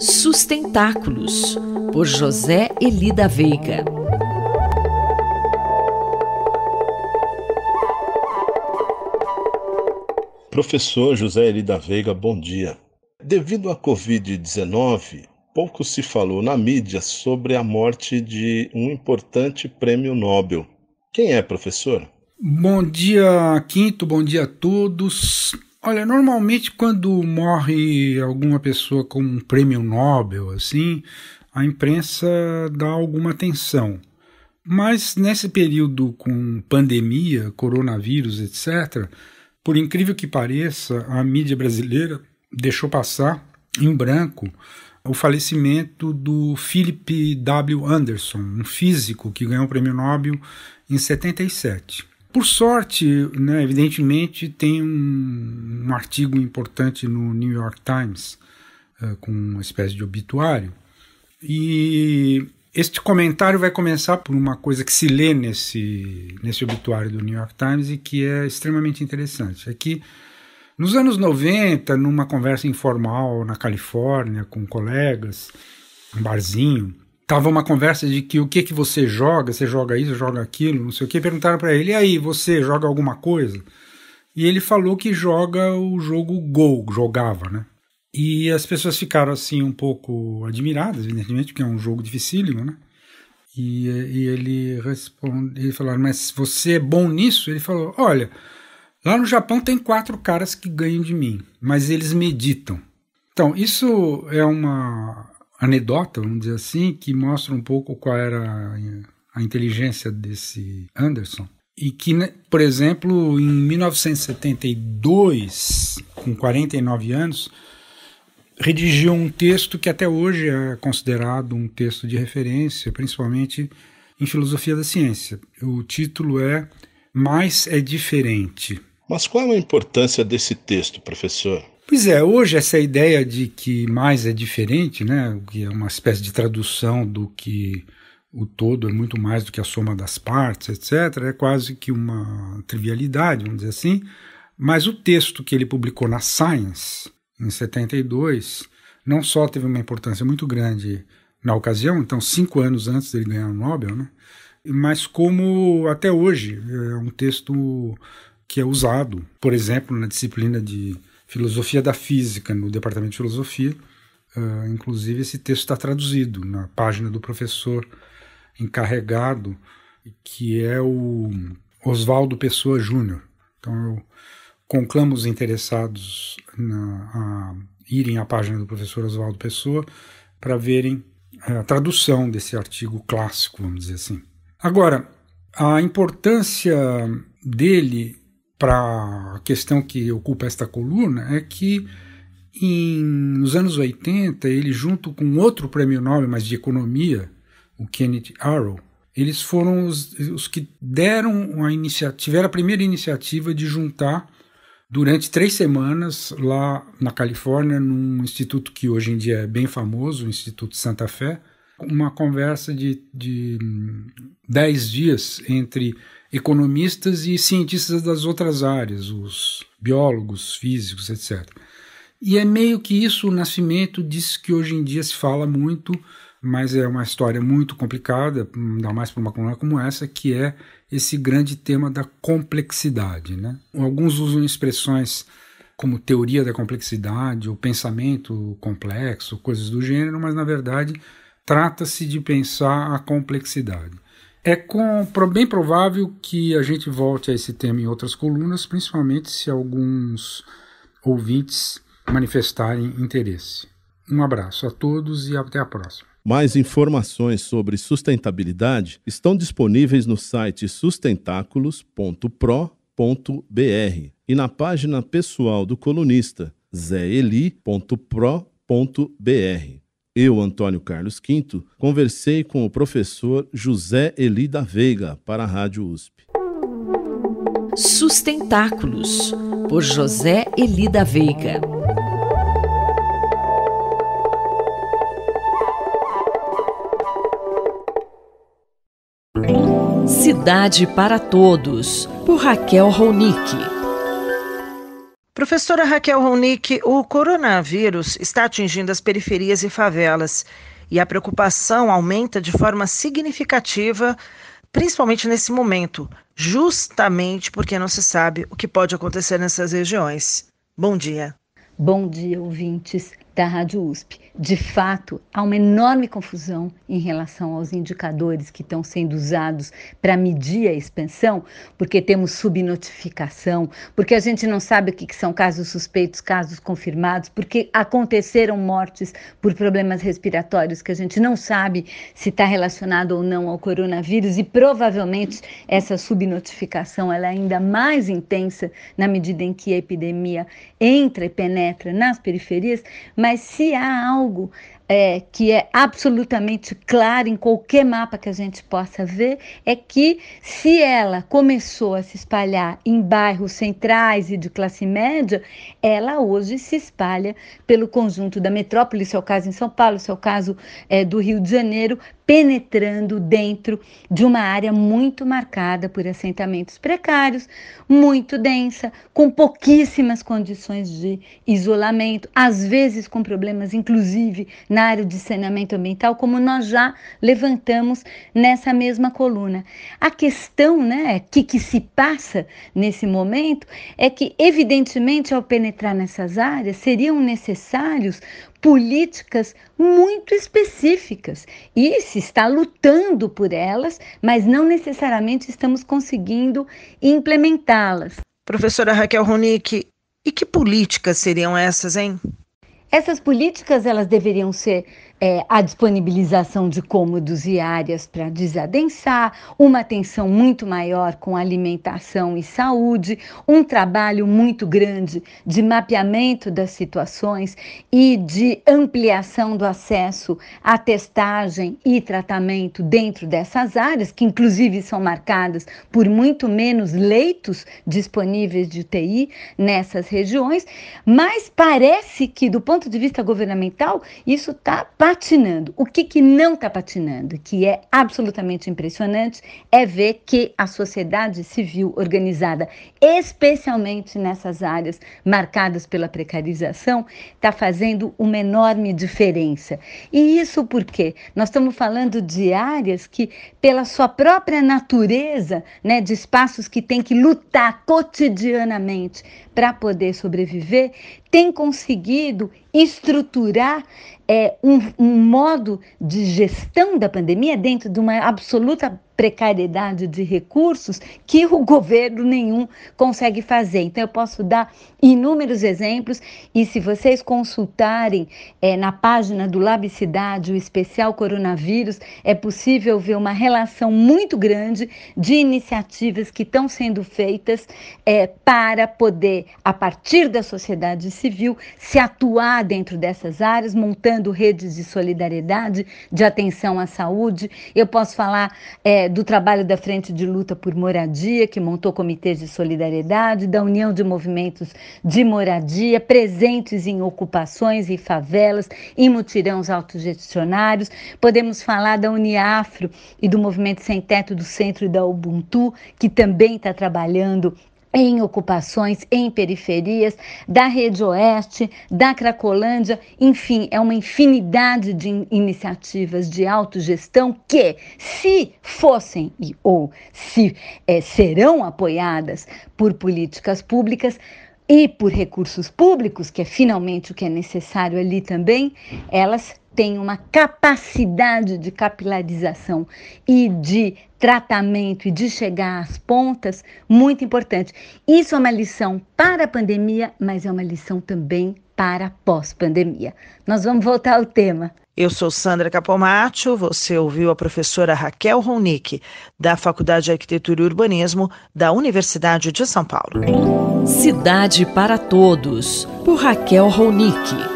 Sustentáculos, por José Elida Veiga. Professor José Elida Veiga, bom dia. Devido à Covid-19, pouco se falou na mídia sobre a morte de um importante prêmio Nobel. Quem é, professor? Bom dia, Quinto, bom dia a todos. Olha, normalmente quando morre alguma pessoa com um prêmio Nobel, assim, a imprensa dá alguma atenção. Mas nesse período com pandemia, coronavírus, etc., por incrível que pareça, a mídia brasileira deixou passar em branco o falecimento do Philip W. Anderson, um físico que ganhou o prêmio Nobel em 77. Por sorte, né, evidentemente, tem um, um, artigo importante no New York Times, uh, com uma espécie de obituário, e este comentário vai começar por uma coisa que se lê nesse, nesse obituário do New York Times e que é extremamente interessante. É que nos anos 90, numa conversa informal na Califórnia com colegas, um barzinho, tava uma conversa de que o que que você joga, você joga isso, joga aquilo, não sei o que, perguntaram para ele, e aí, você joga alguma coisa? E ele falou que joga o jogo Go, jogava, né? E as pessoas ficaram assim um pouco admiradas, evidentemente, porque é um jogo dificílimo, né? E, e ele responde, ele falou, mas você é bom nisso? Ele falou, olha, lá no Japão tem quatro caras que ganham de mim, mas eles meditam. Então, isso é uma anedota, vamos dizer assim, que mostra um pouco qual era a inteligência desse Anderson. E que, né, por exemplo, em 1972, com 49 anos, redigiu um texto que até hoje é considerado um texto de referência, principalmente em filosofia da ciência. O título é Mais é Diferente. Mas qual é a importância desse texto, professor? Pois é, hoje essa ideia de que mais é diferente, né, que é uma espécie de tradução do que o todo é muito mais do que a soma das partes, etc., é quase que uma trivialidade, vamos dizer assim. Mas o texto que ele publicou na Science, em 72, não só teve uma importância muito grande na ocasião, então cinco anos antes dele ganhar o Nobel, né? mas como até hoje é um texto que é usado, por exemplo, na disciplina de filosofia da física no departamento de filosofia. Uh, inclusive, esse texto está traduzido na página do professor encarregado, que é o Oswaldo Pessoa Júnior. Então, eu conclamo os interessados na, a irem à página do professor Oswaldo Pessoa para verem a tradução desse artigo clássico, vamos dizer assim. Agora, a importância dele para a questão que ocupa esta coluna é que em, nos anos 80, ele junto com outro prêmio Nobel, mas de economia, o Kenneth Arrow, eles foram os, os que deram a iniciativa, tiveram a primeira iniciativa de juntar durante três semanas lá na Califórnia, num instituto que hoje em dia é bem famoso, o Instituto Santa Fé, uma conversa de, de hum, dez dias entre economistas e cientistas das outras áreas, os biólogos, físicos, etc. E é meio que isso o nascimento disso que hoje em dia se fala muito, mas é uma história muito complicada, ainda mais para uma coluna como essa, que é esse grande tema da complexidade. Né? Alguns usam expressões como teoria da complexidade ou pensamento complexo, coisas do gênero, mas na verdade trata-se de pensar a complexidade. É com, bem provável que a gente volte a esse tema em outras colunas, principalmente se alguns ouvintes manifestarem interesse. Um abraço a todos e até a próxima. Mais informações sobre sustentabilidade estão disponíveis no site sustentáculos.pro.br e na página pessoal do colunista zeli.pro.br eu, Antônio Carlos Quinto, conversei com o professor José Elida Veiga para a Rádio USP. Sustentáculos, por José Elida Veiga. Cidade para Todos, por Raquel Ronick. Professora Raquel Ronick, o coronavírus está atingindo as periferias e favelas e a preocupação aumenta de forma significativa, principalmente nesse momento, justamente porque não se sabe o que pode acontecer nessas regiões. Bom dia. Bom dia, ouvintes da Rádio USP. De fato, há uma enorme confusão em relação aos indicadores que estão sendo usados para medir a expansão, porque temos subnotificação, porque a gente não sabe o que, que são casos suspeitos, casos confirmados, porque aconteceram mortes por problemas respiratórios que a gente não sabe se está relacionado ou não ao coronavírus e provavelmente essa subnotificação ela é ainda mais intensa na medida em que a epidemia entra e penetra nas periferias, mas se há algo algo é, que é absolutamente claro em qualquer mapa que a gente possa ver, é que se ela começou a se espalhar em bairros centrais e de classe média, ela hoje se espalha pelo conjunto da metrópole, seu é caso em São Paulo, seu é caso é, do Rio de Janeiro, penetrando dentro de uma área muito marcada por assentamentos precários, muito densa, com pouquíssimas condições de isolamento, às vezes com problemas, inclusive, na área de saneamento ambiental, como nós já levantamos nessa mesma coluna. A questão né, é que, que se passa nesse momento é que, evidentemente, ao penetrar nessas áreas, seriam necessários políticas muito específicas e se está lutando por elas, mas não necessariamente estamos conseguindo implementá-las. Professora Raquel Ronick, e que políticas seriam essas, hein? Essas políticas elas deveriam ser é, a disponibilização de cômodos e áreas para desadensar, uma atenção muito maior com alimentação e saúde, um trabalho muito grande de mapeamento das situações e de ampliação do acesso à testagem e tratamento dentro dessas áreas, que inclusive são marcadas por muito menos leitos disponíveis de UTI nessas regiões, mas parece que, do ponto de vista governamental, isso está patinando. O que, que não está patinando, que é absolutamente impressionante, é ver que a sociedade civil organizada, especialmente nessas áreas marcadas pela precarização, está fazendo uma enorme diferença. E isso porque nós estamos falando de áreas que, pela sua própria natureza, né, de espaços que têm que lutar cotidianamente para poder sobreviver, tem conseguido estruturar é, um, um modo de gestão da pandemia dentro de uma absoluta precariedade de recursos que o governo nenhum consegue fazer. Então, eu posso dar inúmeros exemplos e se vocês consultarem é, na página do Labicidade o especial coronavírus, é possível ver uma relação muito grande de iniciativas que estão sendo feitas é, para poder, a partir da sociedade civil, se atuar dentro dessas áreas, montando redes de solidariedade, de atenção à saúde. Eu posso falar é, do trabalho da Frente de Luta por Moradia, que montou comitês de solidariedade, da União de Movimentos de Moradia, presentes em ocupações e favelas, em mutirões autogestionários. Podemos falar da Uniafro e do Movimento Sem Teto do Centro e da Ubuntu, que também está trabalhando em ocupações, em periferias, da Rede Oeste, da Cracolândia, enfim, é uma infinidade de in iniciativas de autogestão que, se fossem e ou se é, serão apoiadas por políticas públicas, e por recursos públicos, que é finalmente o que é necessário ali também, elas tem uma capacidade de capilarização e de tratamento e de chegar às pontas muito importante. Isso é uma lição para a pandemia, mas é uma lição também para pós-pandemia. Nós vamos voltar ao tema. Eu sou Sandra Capomatto, você ouviu a professora Raquel Ronick, da Faculdade de Arquitetura e Urbanismo da Universidade de São Paulo. Cidade para Todos, por Raquel Ronick.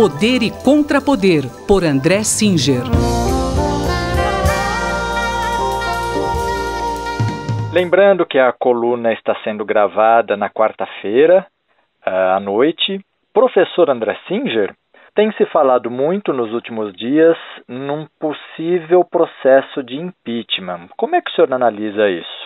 Poder e Contrapoder, por André Singer. Lembrando que a coluna está sendo gravada na quarta-feira eh, à noite. Professor André Singer, tem se falado muito nos últimos dias num possível processo de impeachment. Como é que o senhor analisa isso?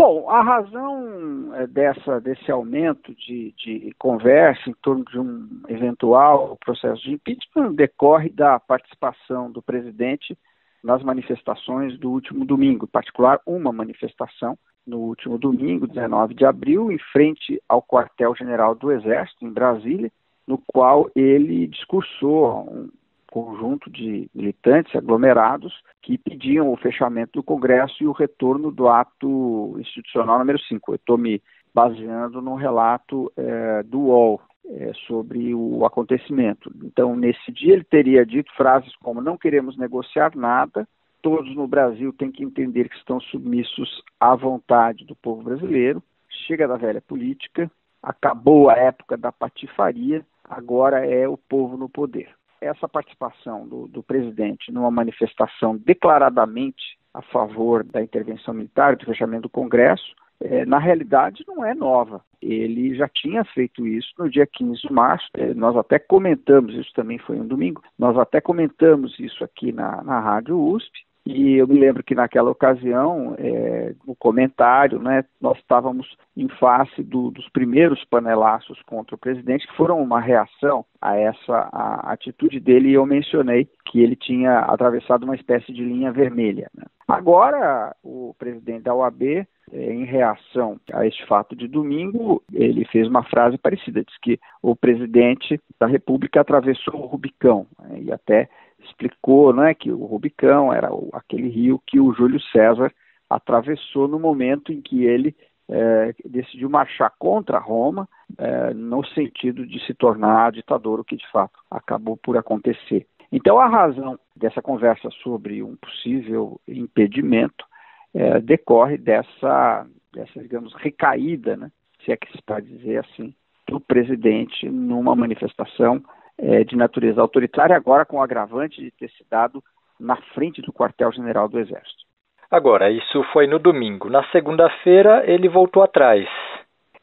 Bom, a razão eh, dessa, desse aumento de, de, conversa em torno de um eventual processo de impeachment decorre da participação do presidente nas manifestações do último domingo, em particular uma manifestação no último domingo, 19 de abril, em frente ao quartel-general do Exército, em Brasília, no qual ele discursou um conjunto de militantes aglomerados que pediam o fechamento do Congresso e o retorno do ato institucional número 5. Eu estou me baseando no relato é, do UOL é, sobre o acontecimento. Então, nesse dia, ele teria dito frases como: não queremos negociar nada, todos no Brasil têm que entender que estão submissos à vontade do povo brasileiro, chega da velha política, acabou a época da patifaria, agora é o povo no poder essa participação do, do, presidente numa manifestação declaradamente a favor da intervenção militar, do fechamento do Congresso, é, na realidade não é nova. Ele já tinha feito isso no dia 15 de março, é, nós até comentamos, isso também foi um domingo, nós até comentamos isso aqui na, na Rádio USP, e eu me lembro que naquela ocasião, é, no comentário, né, nós estávamos em face do, dos primeiros panelaços contra o presidente, que foram uma reação a essa a atitude dele, e eu mencionei que ele tinha atravessado uma espécie de linha vermelha. Né? Agora, o presidente da OAB é, em reação a este fato de domingo, ele fez uma frase parecida, diz que o presidente da República atravessou o Rubicão né, e até explicou né, que o Rubicão era aquele rio que o Júlio César atravessou no momento em que ele é, decidiu marchar contra Roma, é, no sentido de se tornar ditador, o que de fato acabou por acontecer. Então, a razão dessa conversa sobre um possível impedimento é, decorre dessa, dessa, digamos, recaída, né, se é que se pode dizer assim, do presidente numa manifestação é, de natureza autoritária, agora com o agravante de ter se dado na frente do quartel-general do Exército. Agora, isso foi no domingo. Na segunda-feira, ele voltou atrás.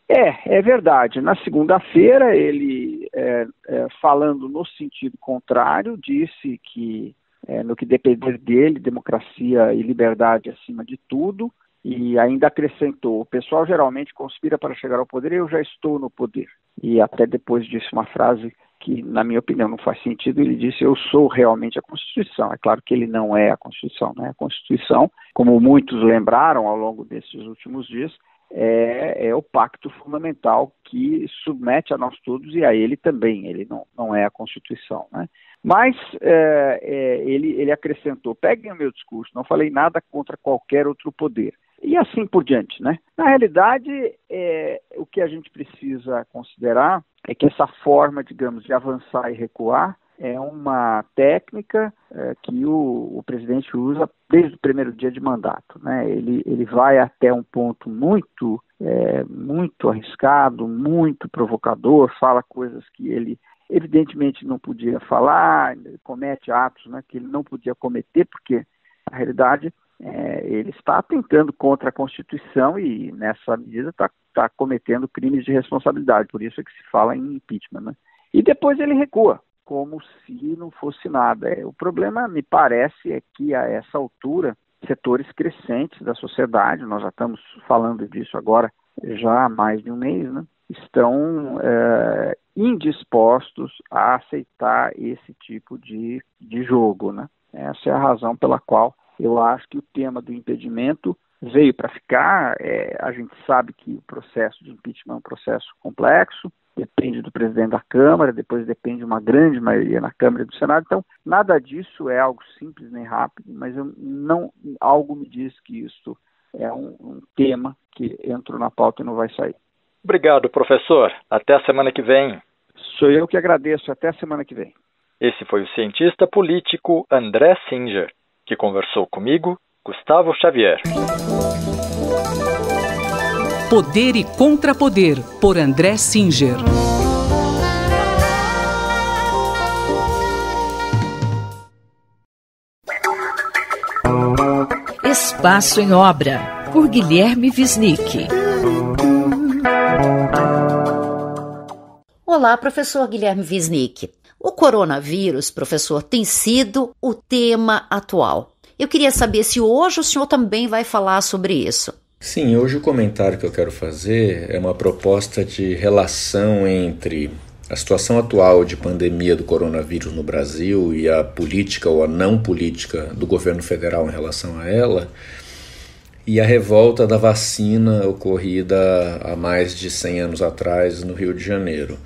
É, é verdade. Na segunda-feira, ele, é, é, falando no sentido contrário, disse que, é, no que depender dele, democracia e liberdade acima de tudo, e ainda acrescentou: o pessoal geralmente conspira para chegar ao poder, eu já estou no poder. E até depois disse uma frase que, na minha opinião, não faz sentido, ele disse: Eu sou realmente a Constituição. É claro que ele não é a Constituição. Né? A Constituição, como muitos lembraram ao longo desses últimos dias, é, é, o pacto fundamental que submete a nós todos e a ele também. Ele não, não é a Constituição. Né? Mas é, é, ele, ele acrescentou: peguem o meu discurso, não falei nada contra qualquer outro poder e assim por diante, né? Na realidade, é, o que a gente precisa considerar é que essa forma, digamos, de avançar e recuar é uma técnica é, que o, o, presidente usa desde o primeiro dia de mandato. Né? Ele, ele vai até um ponto muito, é, muito arriscado, muito provocador, fala coisas que ele evidentemente não podia falar, comete atos né, que ele não podia cometer, porque na realidade é, ele está atentando contra a Constituição e, nessa medida, está tá cometendo crimes de responsabilidade. Por isso é que se fala em impeachment. Né? E depois ele recua, como se não fosse nada. É, o problema, me parece, é que a essa altura, setores crescentes da sociedade, nós já estamos falando disso agora já há mais de um mês, né? estão é, indispostos a aceitar esse tipo de, de jogo. Né? Essa é a razão pela qual eu acho que o tema do impedimento veio para ficar. É, a gente sabe que o processo de impeachment é um processo complexo, depende do presidente da Câmara, depois depende de uma grande maioria na Câmara e do Senado. Então, nada disso é algo simples nem rápido, mas eu não algo me diz que isso é um, um tema que entrou na pauta e não vai sair. Obrigado, professor. Até a semana que vem. Sou eu que agradeço. Até a semana que vem. Esse foi o cientista político André Singer que conversou comigo, Gustavo Xavier. Poder e Contrapoder, por André Singer. Espaço em Obra, por Guilherme Visnick. Olá, professor Guilherme Visnick. O coronavírus, professor, tem sido o tema atual. Eu queria saber se hoje o senhor também vai falar sobre isso. Sim, hoje o comentário que eu quero fazer é uma proposta de relação entre a situação atual de pandemia do coronavírus no Brasil e a política ou a não política do governo federal em relação a ela e a revolta da vacina ocorrida há mais de 100 anos atrás no Rio de Janeiro.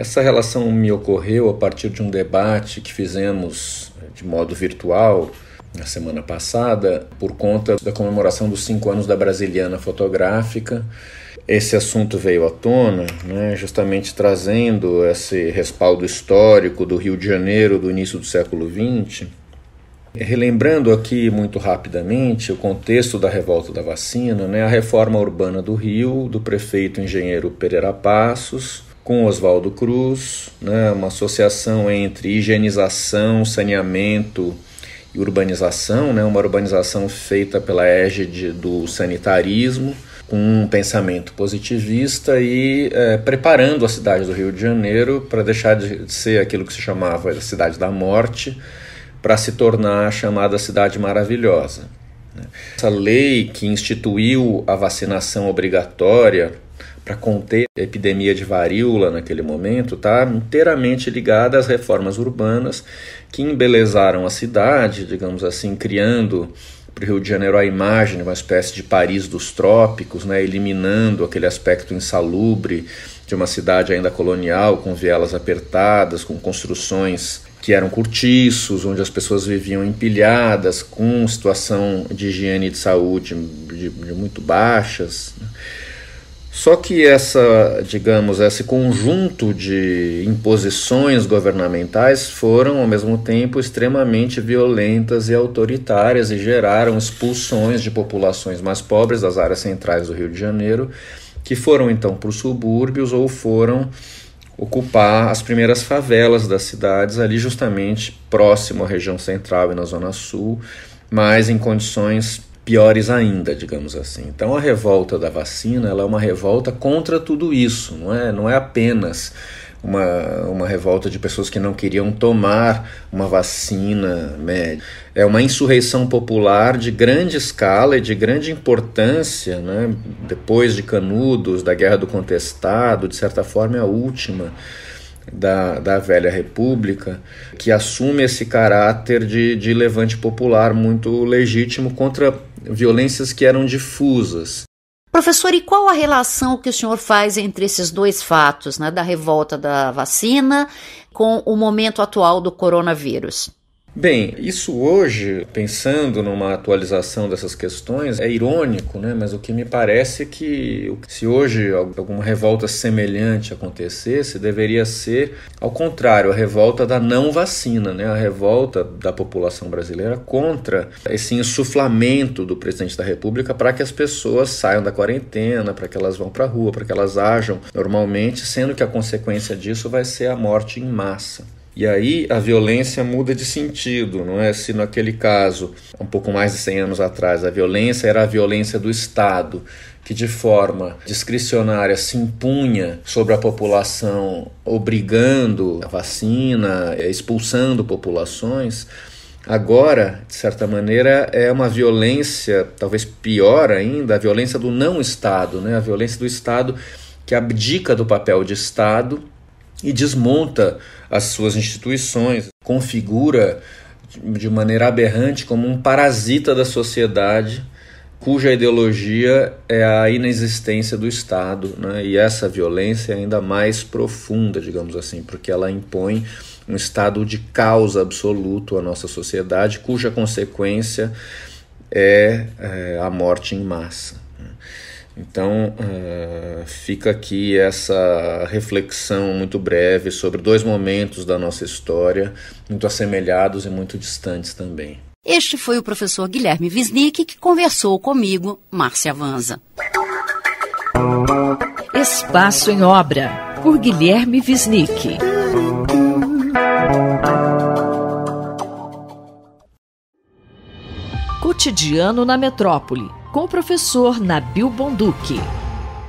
Essa relação me ocorreu a partir de um debate que fizemos eh, de modo virtual na semana passada, por conta da comemoração dos cinco anos da Brasiliana Fotográfica. Esse assunto veio à tona, né, justamente trazendo esse respaldo histórico do Rio de Janeiro do início do século XX. Relembrando aqui muito rapidamente o contexto da revolta da vacina, né, a reforma urbana do Rio, do prefeito engenheiro Pereira Passos, com Oswaldo Cruz, né, uma associação entre higienização, saneamento e urbanização, né, uma urbanização feita pela égide do sanitarismo, com um pensamento positivista e é, preparando a cidade do Rio de Janeiro para deixar de ser aquilo que se chamava a cidade da morte, para se tornar a chamada cidade maravilhosa. Né. Essa lei que instituiu a vacinação obrigatória para conter a epidemia de varíola naquele momento está inteiramente ligada às reformas urbanas que embelezaram a cidade, digamos assim, criando para o Rio de Janeiro a imagem de uma espécie de Paris dos trópicos, né, eliminando aquele aspecto insalubre de uma cidade ainda colonial, com vielas apertadas, com construções que eram cortiços, onde as pessoas viviam empilhadas, com situação de higiene e de saúde de, de muito baixas. Né. Só que essa, digamos, esse conjunto de imposições governamentais foram ao mesmo tempo extremamente violentas e autoritárias e geraram expulsões de populações mais pobres das áreas centrais do Rio de Janeiro, que foram então para os subúrbios ou foram ocupar as primeiras favelas das cidades ali justamente próximo à região central e na zona sul, mas em condições piores ainda, digamos assim. Então a revolta da vacina é uma revolta contra tudo isso, não é, não é apenas uma, uma revolta de pessoas que não queriam tomar uma vacina média. É uma insurreição popular de grande escala e de grande importância, né? depois de Canudos, da Guerra do Contestado, de certa forma é a última da, da velha república, que assume esse caráter de, de levante popular muito legítimo contra violências que eram difusas. Professor, e qual a relação que o senhor faz entre esses dois fatos, né, da revolta da vacina com o momento atual do coronavírus? Bem, isso hoje, pensando numa atualização dessas questões, é irônico, né? mas o que me parece é que se hoje alguma revolta semelhante acontecesse, deveria ser, ao contrário, a revolta da não vacina, né? a revolta da população brasileira contra esse insuflamento do presidente da República para que as pessoas saiam da quarentena, para que elas vão para a rua, para que elas ajam normalmente, sendo que a consequência disso vai ser a morte em massa. E aí a violência muda de sentido, não é? Se naquele caso, um pouco mais de 100 anos atrás, a violência era a violência do Estado, que de forma discricionária se impunha sobre a população, obrigando a vacina, expulsando populações, Agora, de certa maneira, é uma violência, talvez pior ainda, a violência do não Estado, né? a violência do Estado que abdica do papel de Estado e desmonta as suas instituições, configura de maneira aberrante como um parasita da sociedade cuja ideologia é a inexistência do Estado, né? e essa violência é ainda mais profunda, digamos assim, porque ela impõe um estado de causa absoluto à nossa sociedade, cuja consequência é, é a morte em massa. Então uh, fica aqui essa reflexão muito breve sobre dois momentos da nossa história, muito assemelhados e muito distantes também. Este foi o professor Guilherme Wisnik que conversou comigo, Márcia Vanza. Espaço em Obra, por Guilherme Wisnik. Cotidiano na metrópole com o professor Nabil Bonduque.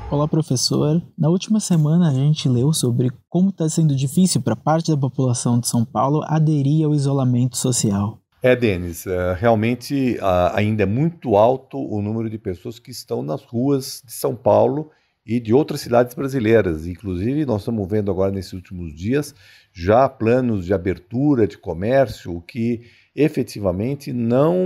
Olá, professor. Na última semana a gente leu sobre como está sendo difícil para parte da população de São Paulo aderir ao isolamento social. É, Denis, é, realmente ainda é muito alto o número de pessoas que estão nas ruas de São Paulo e de outras cidades brasileiras. Inclusive, nós estamos vendo agora nesses últimos dias já planos de abertura de comércio, o que efetivamente não,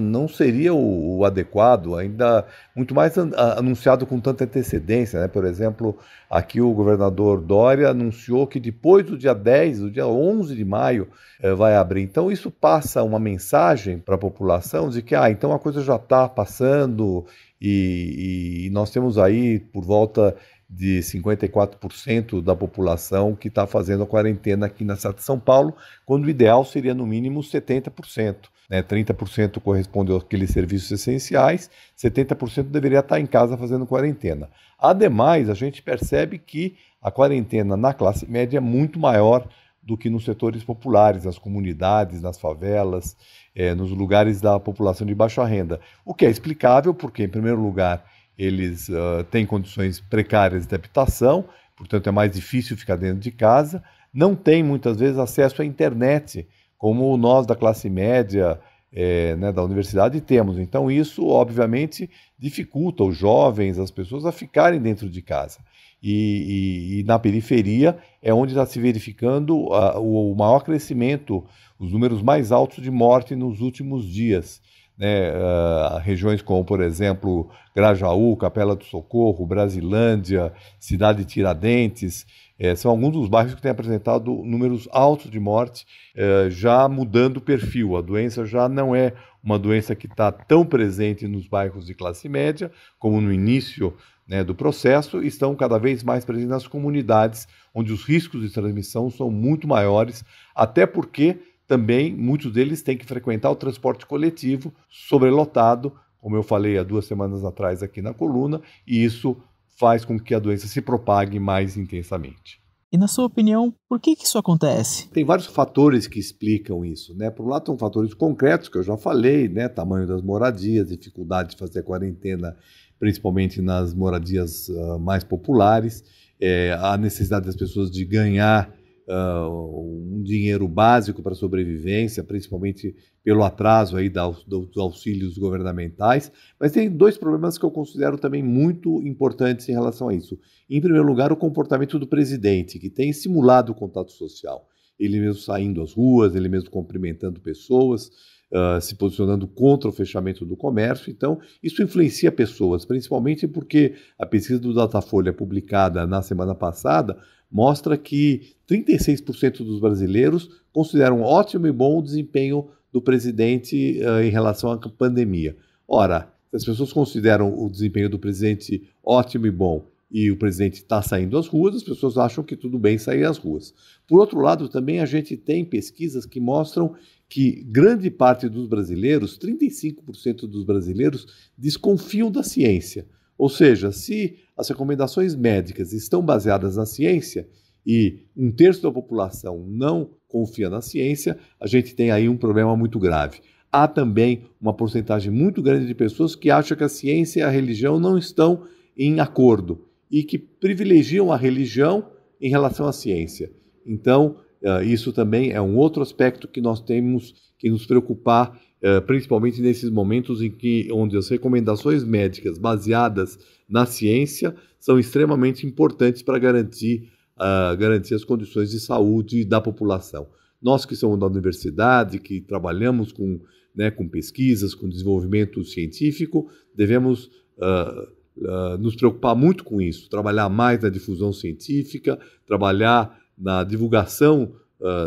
não seria o, o adequado, ainda muito mais an, anunciado com tanta antecedência. Né? Por exemplo, aqui o governador Dória anunciou que depois do dia 10, do dia 11 de maio, eh, vai abrir. Então, isso passa uma mensagem para a população de que ah, então a coisa já está passando e, e nós temos aí por volta de 54% da população que está fazendo a quarentena aqui na cidade de São Paulo, quando o ideal seria no mínimo 70%. Né? 30% corresponde àqueles serviços essenciais, 70% deveria estar tá em casa fazendo quarentena. Ademais, a gente percebe que a quarentena na classe média é muito maior do que nos setores populares, nas comunidades, nas favelas, eh, nos lugares da população de baixa renda. O que é explicável porque, em primeiro lugar, eles uh, têm condições precárias de habitação, portanto é mais difícil ficar dentro de casa, não têm muitas vezes acesso à internet, como nós da classe média, é, né, da universidade temos. Então isso, obviamente, dificulta os jovens, as pessoas a ficarem dentro de casa. E, e, e na periferia é onde está se verificando uh, o maior crescimento, os números mais altos de morte nos últimos dias né, uh, regiões como, por exemplo, Grajaú, Capela do Socorro, Brasilândia, Cidade Tiradentes, eh, são alguns dos bairros que têm apresentado números altos de morte, eh, já mudando o perfil. A doença já não é uma doença que está tão presente nos bairros de classe média, como no início né, do processo, estão cada vez mais presentes nas comunidades, onde os riscos de transmissão são muito maiores, até porque também muitos deles têm que frequentar o transporte coletivo sobrelotado, como eu falei há duas semanas atrás aqui na coluna, e isso faz com que a doença se propague mais intensamente. E na sua opinião, por que, que isso acontece? Tem vários fatores que explicam isso, né? Por um lado, são fatores concretos que eu já falei, né? Tamanho das moradias, dificuldade de fazer quarentena, principalmente nas moradias uh, mais populares, é, a necessidade das pessoas de ganhar uh, um dinheiro básico para sobrevivência, principalmente pelo atraso aí da, do, dos auxílios governamentais. Mas tem dois problemas que eu considero também muito importantes em relação a isso. Em primeiro lugar, o comportamento do presidente, que tem simulado o contato social. Ele mesmo saindo às ruas, ele mesmo cumprimentando pessoas, Uh, se posicionando contra o fechamento do comércio. Então, isso influencia pessoas, principalmente porque a pesquisa do Datafolha publicada na semana passada mostra que 36% dos brasileiros consideram ótimo e bom o desempenho do presidente uh, em relação à pandemia. Ora, se as pessoas consideram o desempenho do presidente ótimo e bom e o presidente está saindo às ruas, as pessoas acham que tudo bem sair às ruas. Por outro lado, também a gente tem pesquisas que mostram que grande parte dos brasileiros, 35% dos brasileiros, desconfiam da ciência. Ou seja, se as recomendações médicas estão baseadas na ciência e um terço da população não confia na ciência, a gente tem aí um problema muito grave. Há também uma porcentagem muito grande de pessoas que acham que a ciência e a religião não estão em acordo e que privilegiam a religião em relação à ciência. Então, eh, isso também é um outro aspecto que nós temos que nos preocupar é, principalmente nesses momentos em que onde as recomendações médicas baseadas na ciência são extremamente importantes para garantir, uh, garantir as condições de saúde da população. Nós que somos da universidade, que trabalhamos com, né, com pesquisas, com desenvolvimento científico, devemos uh, uh, nos preocupar muito com isso, trabalhar mais na difusão científica, trabalhar na divulgação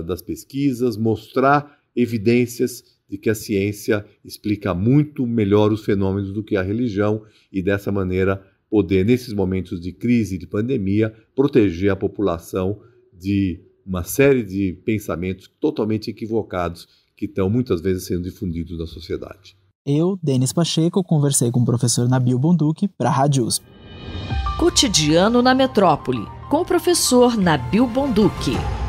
das pesquisas, mostrar evidências de que a ciência explica muito melhor os fenômenos do que a religião e dessa maneira poder nesses momentos de crise, de pandemia, proteger a população de uma série de pensamentos totalmente equivocados que estão muitas vezes sendo difundidos na sociedade. Eu, Denis Pacheco, conversei com o professor Nabil Bonduque para a Rádio USP. Cotidiano na Metrópole, com o professor Nabil Bonduque.